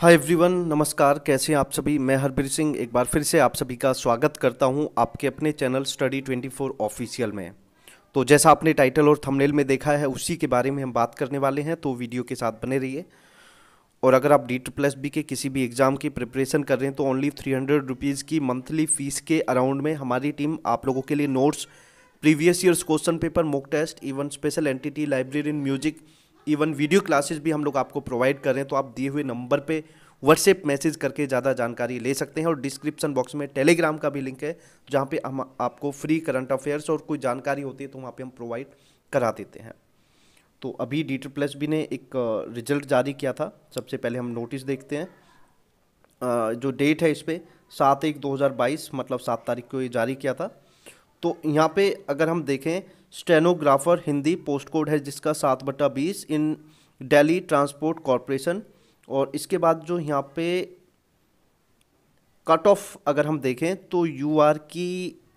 hi everyone नमस्कार कैसे हैं आप सभी मैं हरबीर सिंह एक बार फिर से आप सभी का स्वागत करता हूं आपके अपने चैनल स्टडी 24 ऑफिशियल में तो जैसा आपने टाइटल और थंबनेल में देखा है उसी के बारे में हम बात करने वाले हैं तो वीडियो के साथ बने रहिए और अगर आप डी प्लस बी के किसी भी एग्ज़ाम की प्रिपरेशन कर रहे हैं तो ओनली थ्री हंड्रेड रुपीज़ की मंथली फ़ीस के अराउंड में हमारी टीम आप लोगों के लिए notes previous years question paper mock test even special entity library in music even video classes भी हम लोग आपको प्रोवाइड कर रहे हैं तो आप दिए हुए नंबर पर व्हाट्सएप मैसेज करके ज़्यादा जानकारी ले सकते हैं और डिस्क्रिप्शन बॉक्स में टेलीग्राम का भी लिंक है जहाँ पे हम आपको फ्री करंट अफेयर्स और कोई जानकारी होती है तो वहाँ पे हम प्रोवाइड करा देते हैं तो अभी डी प्लस बी ने एक रिजल्ट जारी किया था सबसे पहले हम नोटिस देखते हैं जो डेट है इस पर सात एक दो हज़ार बाईस मतलब सात तारीख को ये जारी किया था तो यहाँ पर अगर हम देखें स्टेनोग्राफर हिंदी पोस्ट कोड है जिसका सात बटा बीस इन डेली ट्रांसपोर्ट कॉरपोरेशन और इसके बाद जो यहाँ पे कट ऑफ अगर हम देखें तो यू आर की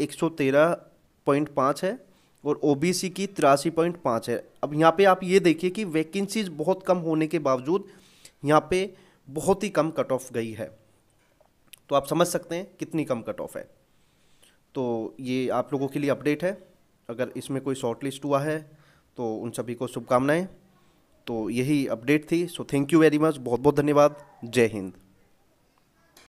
एक सौ तेरह पॉइंट पाँच है और ओ बी सी की तिरासी पॉइंट पाँच है अब यहाँ पे आप ये देखिए कि वैकेंसीज बहुत कम होने के बावजूद यहाँ पे बहुत ही कम कट ऑफ गई है तो आप समझ सकते हैं कितनी कम कट ऑफ है तो ये आप लोगों के लिए अपडेट है अगर इसमें कोई शॉर्ट लिस्ट हुआ है तो उन सभी को शुभकामनाएँ तो यही अपडेट थी so thank you very much बहुत बहुत धन्यवाद जय हिंद